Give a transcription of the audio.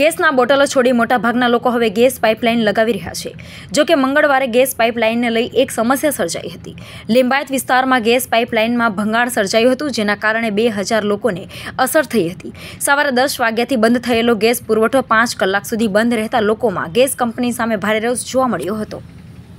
ગેસના બોટલો છોડી મોટાભાગના લોકો હવે ગેસ પાઇપલાઇન લગાવી રહ્યા છે જો કે મંગળવારે ગેસ પાઇપલાઇનને લઈ એક સમસ્યા સર્જાઈ હતી લિંબાયત વિસ્તારમાં ગેસ પાઇપલાઇનમાં ભંગાણ સર્જાયું હતું જેના કારણે બે હજાર લોકોને અસર થઈ હતી સવારે દસ વાગ્યાથી બંધ થયેલો ગેસ પુરવઠો પાંચ કલાક સુધી બંધ રહેતા લોકોમાં ગેસ કંપની સામે ભારે રોષ જોવા મળ્યો હતો